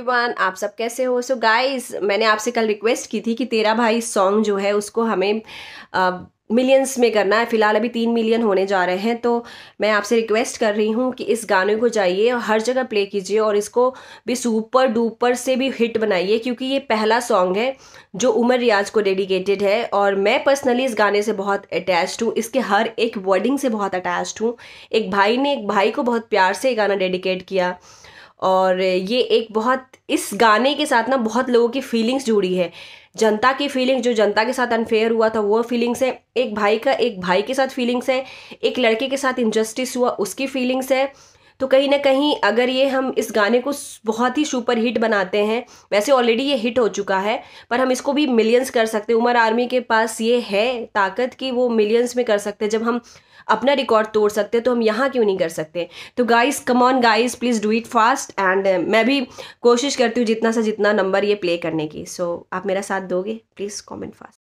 everyone आप सब कैसे हो सो so गाइस मैंने आपसे कल रिक्वेस्ट की थी कि तेरा भाई सॉन्ग जो है उसको हमें मिलियंस में करना है फिलहाल अभी तीन मिलियन होने जा रहे हैं तो मैं आपसे रिक्वेस्ट कर रही हूँ कि इस गाने को जाइए और हर जगह प्ले कीजिए और इसको भी सुपर डुपर से भी हिट बनाइए क्योंकि ये पहला सॉन्ग है जो उमर रियाज को डेडिकेटेड है और मैं पर्सनली इस गाने से बहुत अटैच्ड हूँ इसके हर एक वर्डिंग से बहुत अटैच्ड हूँ एक भाई ने एक भाई को बहुत प्यार से ये गाना डेडिकेट किया और ये एक बहुत इस गाने के साथ ना बहुत लोगों की फीलिंग्स जुड़ी है जनता की फीलिंग्स जो जनता के साथ अनफेयर हुआ था वो फीलिंग्स है एक भाई का एक भाई के साथ फीलिंग्स है एक लड़के के साथ इनजस्टिस हुआ उसकी फीलिंग्स है तो कहीं ना कहीं अगर ये हम इस गाने को बहुत ही सुपर हिट बनाते हैं वैसे ऑलरेडी ये हिट हो चुका है पर हम इसको भी मिलियंस कर सकते हैं उमर आर्मी के पास ये है ताकत कि वो मिलियंस में कर सकते हैं जब हम अपना रिकॉर्ड तोड़ सकते हैं तो हम यहाँ क्यों नहीं कर सकते तो guys come on guys please do it fast and मैं भी कोशिश करती हूँ जितना सा जितना नंबर ये प्ले करने की सो so, आप मेरा साथ दोगे प्लीज़ कॉमेंट फास्ट